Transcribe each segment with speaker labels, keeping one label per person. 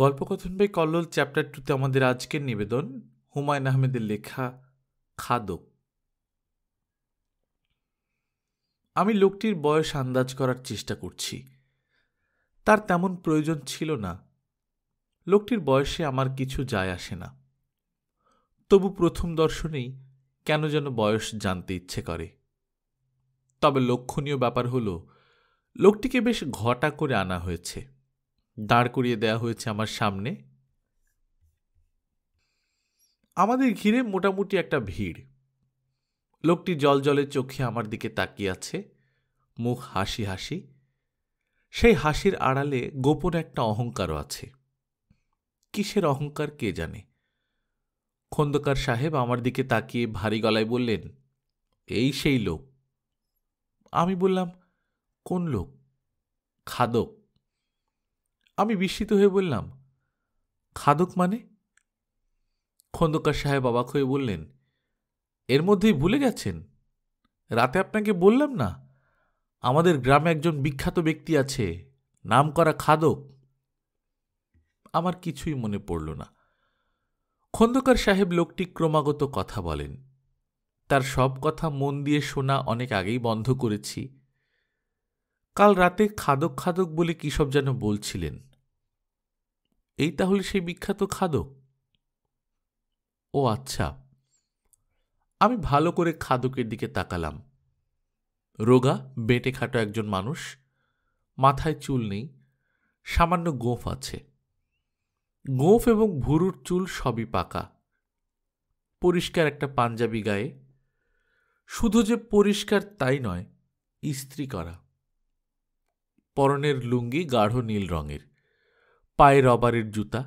Speaker 1: গল্পকথন by Kallol chapter টুতে আমাদের আজকের নিবেদন হুমায়ুন আহমেদের লেখা খাদক আমি লোকটির বয়স আন্দাজ করার চেষ্টা করছি তার তেমন প্রয়োজন ছিল না লোকটির বয়সে আমার কিছু যায় আসে না তবু প্রথম দর্শনেই কেন যেন বয়স জানতে ইচ্ছে করে তবে লক্ষণীয় ব্যাপার হলো লোকটিকে বেশ ঘটা করে আনা হয়েছে দাঁড় করিয়ে দেয়া হয়েছে আমার সামনে আমাদের ঘিরে মোটামুটি একটা ভিড় লোকটি জল জলের চোখে আমার দিকে তাকিয়ে আছে মুখ হাসি হাসি সেই হাসির আড়ালে গোপন একটা অহংকারও আছে কিসের অহংকার কে জানে খন্দকার সাহেব আমার দিকে তাকিয়ে ভারী গলায় বললেন এই সেই লোক আমি বললাম কোন লোক খাদক আমি বিস্মিত হয়ে বললাম খাদক মানে খন্দকার সাহেব অবাক হয়ে বললেন এর মধ্যেই ভুলে গেছেন রাতে আপনাকে বললাম না আমাদের গ্রামে একজন বিখ্যাত ব্যক্তি আছে নাম করা খাদক আমার কিছুই মনে পড়ল না খন্দকার সাহেব লোকটি ক্রমাগত কথা বলেন তার সব কথা মন দিয়ে শোনা অনেক আগেই বন্ধ করেছি কাল রাতে খাদক খাদক বলে কী সব যেন বলছিলেন এই তাহলে সেই বিখ্যাত খাদক ও আচ্ছা আমি ভালো করে খাদকের দিকে তাকালাম রোগা বেঁটে খাটো একজন মানুষ মাথায় চুল নেই সামান্য গোঁফ আছে গোঁফ এবং ভুরুর চুল সবই পাকা পরিষ্কার একটা পাঞ্জাবি গায়ে শুধু যে পরিষ্কার তাই নয় ইস্ত্রি করা পরনের লুঙ্গি গাঢ় নীল রঙের পায়ে রবারের জুতা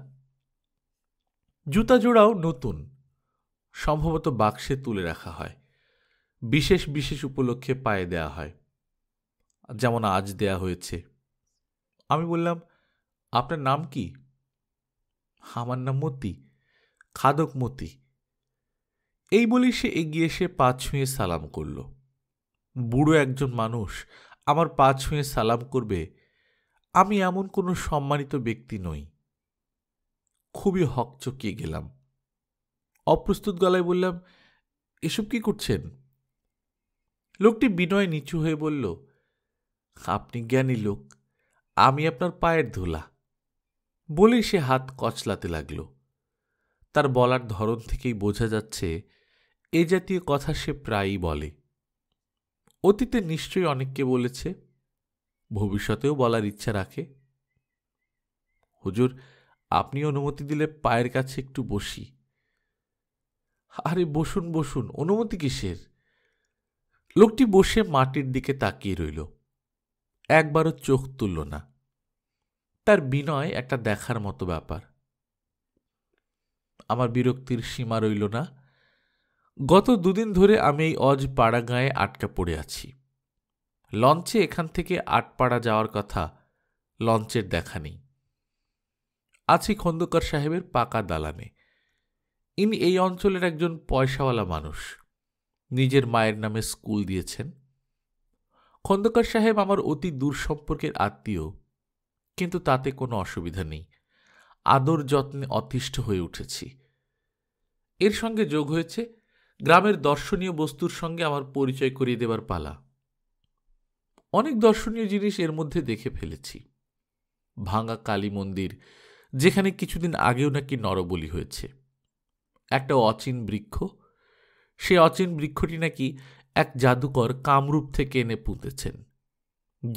Speaker 1: জুতা জোড়াও নতুন সম্ভবত বাক্সে তুলে রাখা হয় বিশেষ বিশেষ উপলক্ষে পায়ে দেয়া হয় যেমন আজ দেয়া হয়েছে আমি বললাম আপনার নাম কি আমার নাম মতি খাদক মতি এই বলি সে এগিয়ে এসে পা ছুঁয়ে সালাম করল বুড়ো একজন মানুষ আমার পা ছুঁয়ে সালাম করবে আমি এমন কোনো সম্মানিত ব্যক্তি নই খুবই হকচকিয়ে গেলাম অপ্রস্তুত গলায় বললাম এসব কি করছেন লোকটি বিনয় নিচু হয়ে বলল আপনি জ্ঞানী লোক আমি আপনার পায়ের ধুলা বলেই সে হাত কচলাতে লাগল তার বলার ধরন থেকেই বোঝা যাচ্ছে এ জাতীয় কথা সে প্রায়ই বলে অতীতে নিশ্চয়ই অনেককে বলেছে ভবিষ্যতেও বলার ইচ্ছা রাখে হুজুর আপনি অনুমতি দিলে পায়ের কাছে একটু বসি আরে বসুন বসুন অনুমতি কিসের লোকটি বসে মাটির দিকে তাকিয়ে রইল একবারও চোখ তুলল না তার বিনয় একটা দেখার মতো ব্যাপার আমার বিরক্তির সীমা রইল না গত দুদিন ধরে আমি এই অজ পাড়া গাঁয়ে আটকা পড়ে আছি লঞ্চে এখান থেকে আটপাড়া যাওয়ার কথা লঞ্চের দেখা নেই আছি খন্দকার সাহেবের পাকা দালানে ইনি এই অঞ্চলের একজন পয়সাওয়ালা মানুষ নিজের মায়ের নামে স্কুল দিয়েছেন খন্দকার সাহেব আমার অতি দূর সম্পর্কের আত্মীয় কিন্তু তাতে কোনো অসুবিধা নেই আদর যত্নে অতিষ্ঠ হয়ে উঠেছি এর সঙ্গে যোগ হয়েছে গ্রামের দর্শনীয় বস্তুর সঙ্গে আমার পরিচয় করিয়ে দেবার পালা অনেক দর্শনীয় জিনিস এর মধ্যে দেখে ফেলেছি ভাঙা কালী মন্দির যেখানে কিছুদিন আগেও নাকি নরবলি হয়েছে একটা অচিন বৃক্ষ সে অচিন বৃক্ষটি নাকি এক জাদুকর কামরূপ থেকে এনে পুঁতেছেন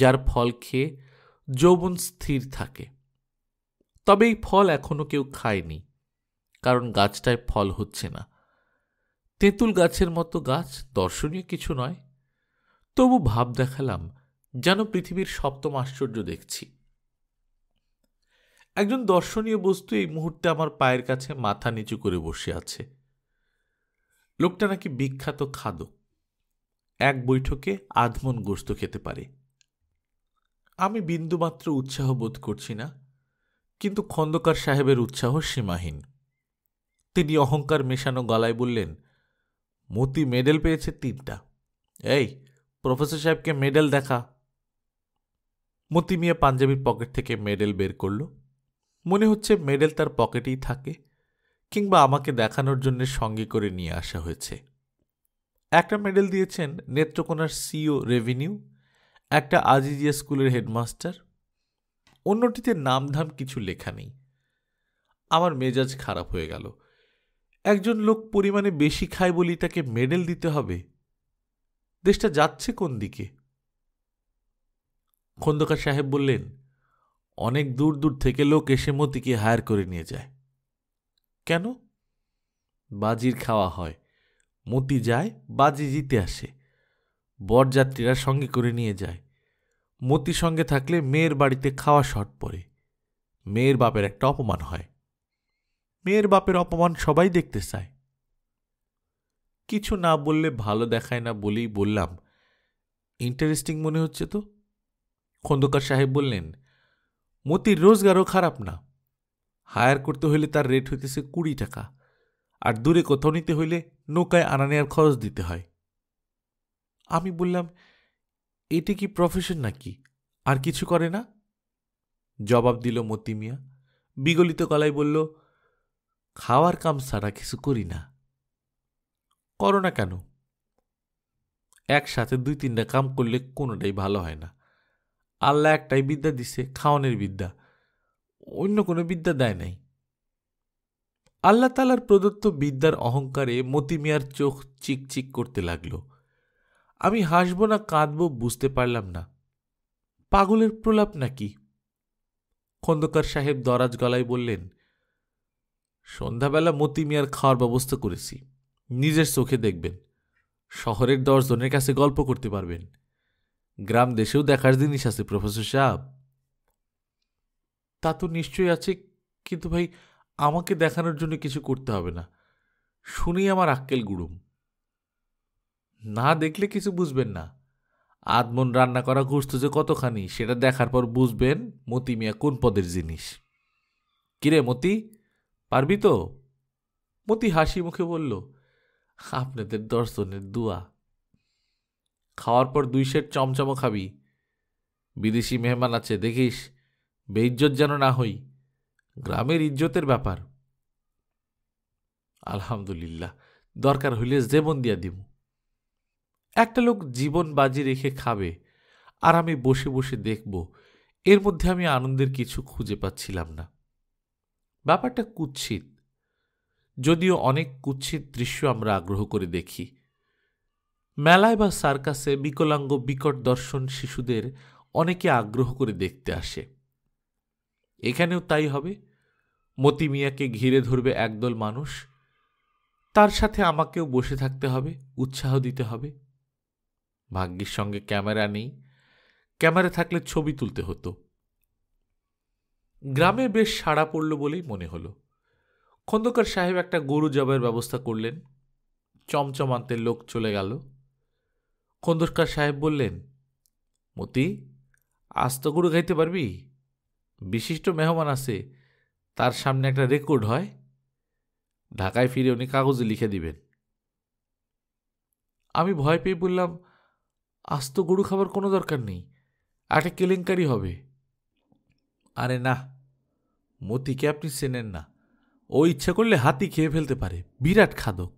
Speaker 1: যার ফল খেয়ে যৌবন স্থির থাকে তবে এই ফল এখনও কেউ খায়নি কারণ গাছটায় ফল হচ্ছে না তেঁতুল গাছের মতো গাছ দর্শনীয় কিছু নয় তবু ভাব দেখালাম যেন পৃথিবীর সপ্তম আশ্চর্য দেখছি একজন দর্শনীয় বস্তু এই মুহূর্তে আমার পায়ের কাছে মাথা নিচু করে বসে আছে লোকটা নাকি বিখ্যাত খাদক এক বৈঠকে আধমন গোস্ত খেতে পারে আমি বিন্দুমাত্র উৎসাহ বোধ করছি না কিন্তু খন্দকার সাহেবের উৎসাহ সীমাহীন তিনি অহংকার মেশানো গলায় বললেন মতি মেডেল পেয়েছে তিনটা এই প্রফেসর সাহেবকে মেডেল দেখা মতি মিয়া পাঞ্জাবির পকেট থেকে মেডেল বের করল মনে হচ্ছে মেডেল তার পকেটেই থাকে কিংবা আমাকে দেখানোর জন্য সঙ্গে করে নিয়ে আসা হয়েছে একটা মেডেল দিয়েছেন নেত্রকোনার সিও রেভিনিউ e একটা আজিজিয়া স্কুলের হেডমাস্টার অন্যটিতে নামধাম কিছু লেখা নেই আমার মেজাজ খারাপ হয়ে গেল একজন লোক পরিমাণে বেশি খায় বলি তাকে মেডেল দিতে হবে দেশটা যাচ্ছে কোন দিকে খন্দকার সাহেব বললেন অনেক দূর দূর থেকে লোক এসে মতিকে হায়ার করে নিয়ে যায় কেন বাজির খাওয়া হয় মতি যায় বাজি জিতে আসে বরযাত্রীরা সঙ্গে করে নিয়ে যায় মতি সঙ্গে থাকলে মেয়ের বাড়িতে খাওয়া শট পড়ে মেয়ের বাপের একটা অপমান হয় মেয়ের বাপের অপমান সবাই দেখতে চায় কিছু না বললে ভালো দেখায় না বলেই বললাম ইন্টারেস্টিং মনে হচ্ছে তো খন্দকার সাহেব বললেন মতির রোজগারও খারাপ না হায়ার করতে হইলে তার রেট হইতেছে কুড়ি টাকা আর দূরে কোথাও নিতে হইলে নৌকায় আনা নেওয়ার খরচ দিতে হয় আমি বললাম এটি কি প্রফেশন নাকি আর কিছু করে না জবাব দিল মতি মিয়া বিগলিত কলায় বলল খাওয়ার কাম ছাড়া কিছু করি না করো না কেন একসাথে দুই তিনটা কাম করলে কোনোটাই ভালো হয় না আল্লাহ একটাই বিদ্যা দিছে খাওয়ানের বিদ্যা অন্য কোনো বিদ্যা দেয় নাই আল্লাহ তালার প্রদত্ত বিদ্যার অহংকারে মতি মিয়ার চোখ চিকচিক করতে লাগল আমি হাসব না কাঁদব বুঝতে পারলাম না পাগলের প্রলাপ নাকি খন্দকার সাহেব দরাজ গলায় বললেন সন্ধ্যাবেলা মতি মিয়ার খাওয়ার ব্যবস্থা করেছি নিজের চোখে দেখবেন শহরের দশজনের কাছে গল্প করতে পারবেন গ্রাম দেশেও দেখার জিনিস আছে প্রফেসর সাহেব তা তো নিশ্চয়ই আছে কিন্তু ভাই আমাকে দেখানোর জন্য কিছু করতে হবে না শুনেই আমার আক্কেল গুড়ুম না দেখলে কিছু বুঝবেন না আদমন রান্না করা ঘুষত যে কতখানি সেটা দেখার পর বুঝবেন মতি মিয়া কোন পদের জিনিস কিরে মতি পারবি তো মতি হাসি মুখে বলল আপনাদের দর্শনের দুয়া খাওয়ার পর দুই সেট চমচমো খাবি বিদেশি মেহমান আছে দেখিস বেইজ্জত যেন না হই গ্রামের ইজ্জতের ব্যাপার আলহামদুলিল্লাহ দরকার হইলে যেমন দিয়া দিব একটা লোক জীবন বাজি রেখে খাবে আর আমি বসে বসে দেখব এর মধ্যে আমি আনন্দের কিছু খুঁজে পাচ্ছিলাম না ব্যাপারটা কুৎসিত যদিও অনেক কুৎসিত দৃশ্য আমরা আগ্রহ করে দেখি মেলায় বা সার্কাসে বিকলাঙ্গ বিকট দর্শন শিশুদের অনেকে আগ্রহ করে দেখতে আসে এখানেও তাই হবে মতি মিয়াকে ঘিরে ধরবে একদল মানুষ তার সাথে আমাকেও বসে থাকতে হবে উৎসাহ দিতে হবে ভাগ্যের সঙ্গে ক্যামেরা নেই ক্যামেরা থাকলে ছবি তুলতে হতো গ্রামে বেশ সাড়া পড়ল বলেই মনে হলো খন্দকার সাহেব একটা গরু জবের ব্যবস্থা করলেন চমচমান্তে লোক চলে গেল খন্দকার সাহেব বললেন মতি আস্ত গরু খাইতে পারবি বিশিষ্ট মেহমান আছে তার সামনে একটা রেকর্ড হয় ঢাকায় ফিরে উনি কাগজে লিখে দিবেন আমি ভয় পেয়ে বললাম আস্ত গরু খাবার কোনো দরকার নেই একটা কেলেঙ্কারি হবে আরে না মতিকে আপনি চেনেন না ও ইচ্ছা করলে হাতি খেয়ে ফেলতে পারে বিরাট খাদক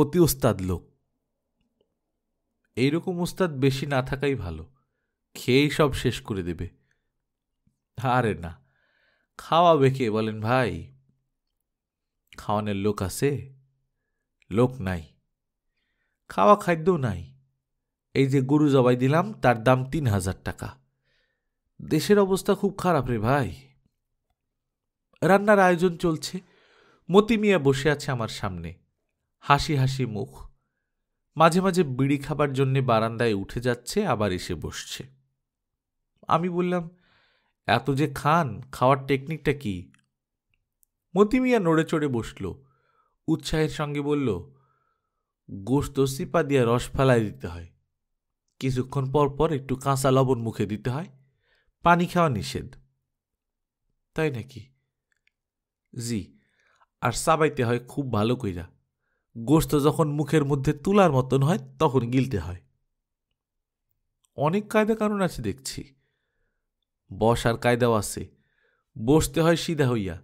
Speaker 1: অতি ওস্তাদ লোক এইরকম ওস্তাদ বেশি না থাকাই ভালো খেয়েই সব শেষ করে দেবে আরে না খাওয়া বেকে বলেন ভাই খাওয়ানের লোক আছে লোক নাই খাওয়া খাদ্যও নাই এই যে গরু জবাই দিলাম তার দাম তিন হাজার টাকা দেশের অবস্থা খুব খারাপ রে ভাই রান্নার আয়োজন চলছে মতি মিয়া বসে আছে আমার সামনে হাসি হাসি মুখ মাঝে মাঝে বিড়ি খাবার জন্যে বারান্দায় উঠে যাচ্ছে আবার এসে বসছে আমি বললাম এত যে খান খাওয়ার টেকনিকটা কি মতি মিয়া নড়ে চড়ে বসল উৎসাহের সঙ্গে বলল গোস্ত সিপা দিয়ে রস ফেলায় দিতে হয় কিছুক্ষণ পর পর একটু কাঁচা লবণ মুখে দিতে হয় পানি খাওয়া নিষেধ তাই নাকি জি আর সাবাইতে হয় খুব ভালো কইরা গোস্ত যখন মুখের মধ্যে তুলার মতন হয় তখন গিলতে হয় অনেক কায়দা কানুন আছে দেখছি বসার কায়দাও আছে বসতে হয় সিধা হইয়া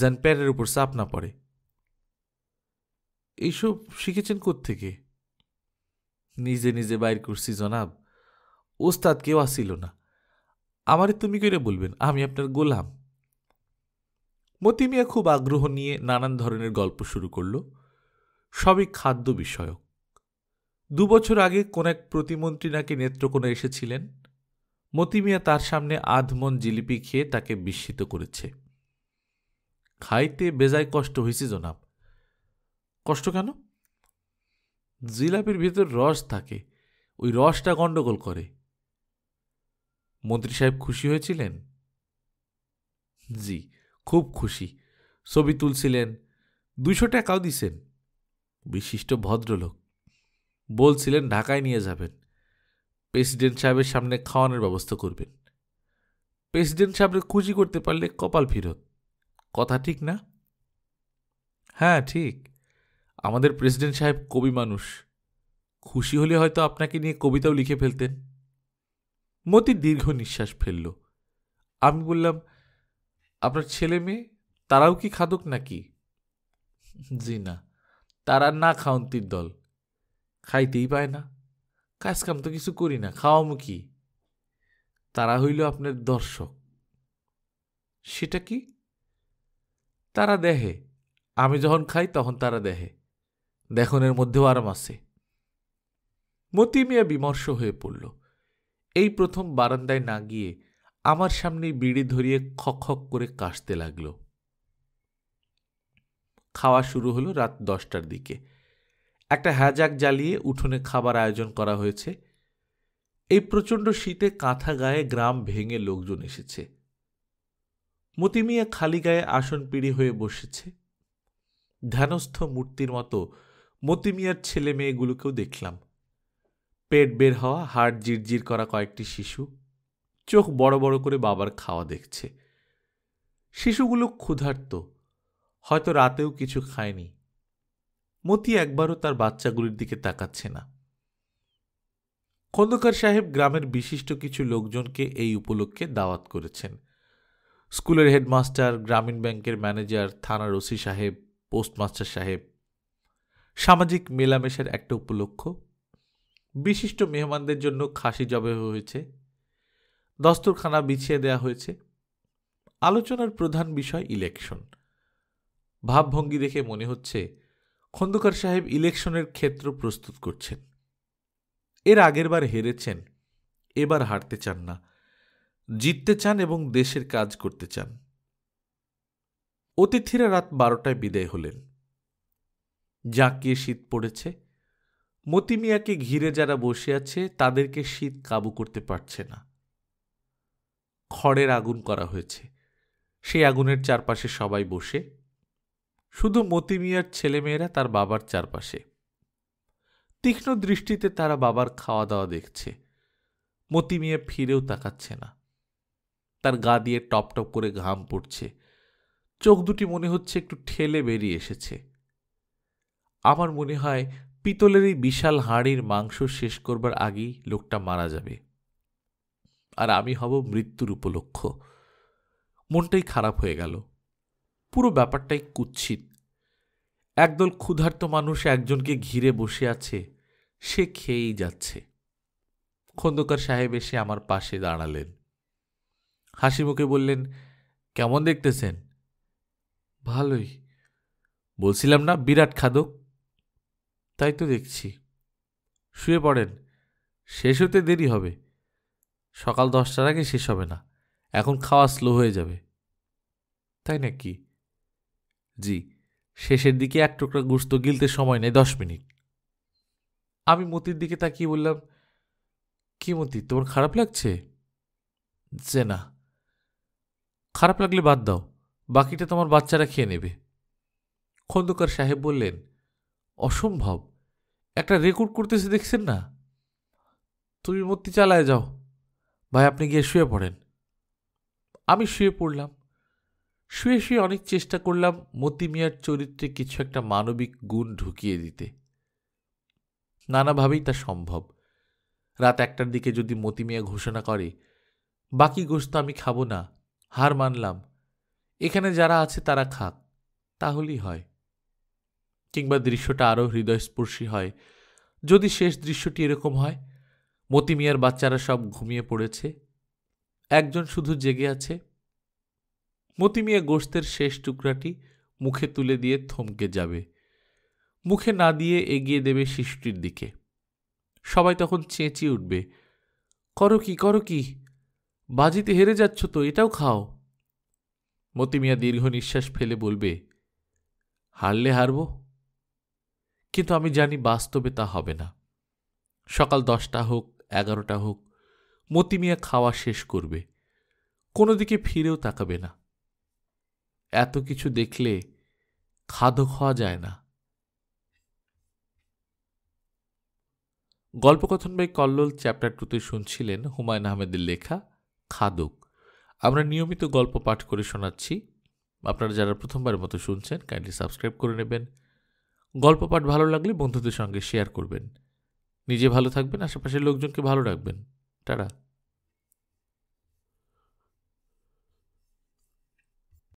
Speaker 1: যেন প্যারের উপর চাপ না পড়ে এইসব শিখেছেন থেকে নিজে নিজে বাইর করছি জনাব ওস্তাদ কেউ আসিল না আমার তুমি করে বলবেন আমি আপনার গোলাম মতিমিয়া খুব আগ্রহ নিয়ে নানান ধরনের গল্প শুরু করল সবই খাদ্য বিষয়ক দুবছর আগে কোন এক প্রতিমন্ত্রী নাকি নেত্রকোণে এসেছিলেন মতিমিয়া তার সামনে আধমন জিলিপি খেয়ে তাকে বিস্মিত করেছে খাইতে বেজায় কষ্ট হয়েছে জনাব কষ্ট কেন জিলাপির ভিতর রস থাকে ওই রসটা গণ্ডগোল করে মন্ত্রী সাহেব খুশি হয়েছিলেন জি খুব খুশি ছবি তুলছিলেন দুশো টাকাও দিছেন বিশিষ্ট ভদ্রলোক বলছিলেন ঢাকায় নিয়ে যাবেন প্রেসিডেন্ট সাহেবের সামনে খাওয়ানোর ব্যবস্থা করবেন প্রেসিডেন্ট সাহেবকে খুশি করতে পারলে কপাল ফিরত কথা ঠিক না হ্যাঁ ঠিক আমাদের প্রেসিডেন্ট সাহেব কবি মানুষ খুশি হলে হয়তো আপনাকে নিয়ে কবিতাও লিখে ফেলতেন মতি দীর্ঘ নিঃশ্বাস ফেলল আমি বললাম আপনার ছেলে মেয়ে তারাও কি খাদক নাকি জি না তারা না খাওয়ন্তির দল খাইতেই পায় না কাজ কাম তো কিছু করি না খাওয়ামো কি তারা হইল আপনার দর্শক সেটা কি তারা দেহে আমি যখন খাই তখন তারা দেহে দেখনের মধ্যেও আরাম আছে মতি মিয়া বিমর্ষ হয়ে পড়ল এই প্রথম বারান্দায় না গিয়ে আমার সামনে বিড়ি ধরিয়ে খক খক করে কাশতে লাগলো খাওয়া শুরু হলো রাত দশটার দিকে একটা হ্যাজাক জ্বালিয়ে উঠোনে খাবার আয়োজন করা হয়েছে এই প্রচণ্ড শীতে কাঁথা গায়ে গ্রাম ভেঙে লোকজন এসেছে মতিমিয়া খালি গায়ে আসন পিড়ি হয়ে বসেছে ধ্যানস্থ মূর্তির মতো মতিমিয়ার ছেলে মেয়েগুলোকেও দেখলাম পেট বের হওয়া হাড় জিরজির করা কয়েকটি শিশু চোখ বড় বড় করে বাবার খাওয়া দেখছে শিশুগুলো ক্ষুধার্ত হয়তো রাতেও কিছু খায়নি মতি একবারও তার বাচ্চাগুলির দিকে তাকাচ্ছে না খন্দকার সাহেব গ্রামের বিশিষ্ট কিছু লোকজনকে এই উপলক্ষে দাওয়াত করেছেন স্কুলের হেডমাস্টার গ্রামীণ ব্যাংকের ম্যানেজার থানার ওসি সাহেব পোস্টমাস্টার সাহেব সামাজিক মেলামেশার একটা উপলক্ষ বিশিষ্ট মেহমানদের জন্য খাসি জবে হয়েছে দস্তরখানা বিছিয়ে দেয়া হয়েছে আলোচনার প্রধান বিষয় ইলেকশন ভাবভঙ্গি দেখে মনে হচ্ছে খন্দকার সাহেব ইলেকশনের ক্ষেত্র প্রস্তুত করছেন এর আগেরবার হেরেছেন এবার হারতে চান না জিততে চান এবং দেশের কাজ করতে চান অতিথিরা রাত বারোটায় বিদায় হলেন জাঁকিয়ে শীত পড়েছে মতিমিয়াকে ঘিরে যারা বসে আছে তাদেরকে শীত কাবু করতে পারছে না খড়ের আগুন করা হয়েছে সেই আগুনের চারপাশে সবাই বসে শুধু মতিমিয়ার ছেলেমেয়েরা তার বাবার চারপাশে তীক্ষ্ণ দৃষ্টিতে তারা বাবার খাওয়া দাওয়া দেখছে মতিমিয়া ফিরেও তাকাচ্ছে না তার গা দিয়ে টপ টপ করে ঘাম পড়ছে চোখ দুটি মনে হচ্ছে একটু ঠেলে বেরিয়ে এসেছে আমার মনে হয় পিতলের এই বিশাল হাঁড়ির মাংস শেষ করবার আগেই লোকটা মারা যাবে আর আমি হব মৃত্যুর উপলক্ষ মনটাই খারাপ হয়ে গেল পুরো ব্যাপারটাই কুচ্ছিত একদল ক্ষুধার্ত মানুষ একজনকে ঘিরে বসে আছে সে খেয়েই যাচ্ছে খন্দকার সাহেব এসে আমার পাশে দাঁড়ালেন হাসি মুখে বললেন কেমন দেখতেছেন ভালোই বলছিলাম না বিরাট খাদক তাই তো দেখছি শুয়ে পড়েন শেষ হতে দেরি হবে সকাল দশটার আগে শেষ হবে না এখন খাওয়া স্লো হয়ে যাবে তাই নাকি জি শেষের দিকে এক টুকরা গুস্ত গিলতে সময় নেই দশ মিনিট আমি মতির দিকে তাকিয়ে বললাম কি মতি তোমার খারাপ লাগছে যে না খারাপ লাগলে বাদ দাও বাকিটা তোমার বাচ্চারা খেয়ে নেবে খন্দকার সাহেব বললেন অসম্ভব একটা রেকর্ড করতেছে দেখছেন না তুমি মূর্তি চালায় যাও ভাই আপনি গিয়ে শুয়ে পড়েন আমি শুয়ে পড়লাম শুয়ে শুয়ে অনেক চেষ্টা করলাম মতি মিয়ার চরিত্রে কিছু একটা মানবিক গুণ ঢুকিয়ে দিতে নানাভাবেই তা সম্ভব রাত একটার দিকে যদি মতি মিয়া ঘোষণা করে বাকি গোস্ত আমি খাবো না হার মানলাম এখানে যারা আছে তারা খাক তাহলেই হয় কিংবা দৃশ্যটা আরও হৃদয়স্পর্শী হয় যদি শেষ দৃশ্যটি এরকম হয় মতিমিয়ার বাচ্চারা সব ঘুমিয়ে পড়েছে একজন শুধু জেগে আছে মতিমিয়া গোস্তের শেষ টুকরাটি মুখে তুলে দিয়ে থমকে যাবে মুখে না দিয়ে এগিয়ে দেবে শিশুটির দিকে সবাই তখন চেঁচিয়ে উঠবে করো কি করো কি বাজিতে হেরে যাচ্ছ তো এটাও খাও মতিমিয়া দীর্ঘ নিঃশ্বাস ফেলে বলবে হারলে হারবো কিন্তু আমি জানি বাস্তবে তা হবে না সকাল দশটা হোক এগারোটা হোক মতি মিয়া খাওয়া শেষ করবে কোনো দিকে ফিরেও তাকাবে না এত কিছু দেখলে খাদো খাওয়া যায় না গল্পকথন বাই কল্লোল চ্যাপ্টার টুতে শুনছিলেন হুমায়ুন আহমেদের লেখা খাদক আমরা নিয়মিত গল্প পাঠ করে শোনাচ্ছি আপনারা যারা প্রথমবার মতো শুনছেন কাইন্ডলি সাবস্ক্রাইব করে নেবেন গল্প পাঠ ভালো লাগলে বন্ধুদের সঙ্গে শেয়ার করবেন নিজে ভালো থাকবেন আশেপাশের লোকজনকে ভালো রাখবেন টাটা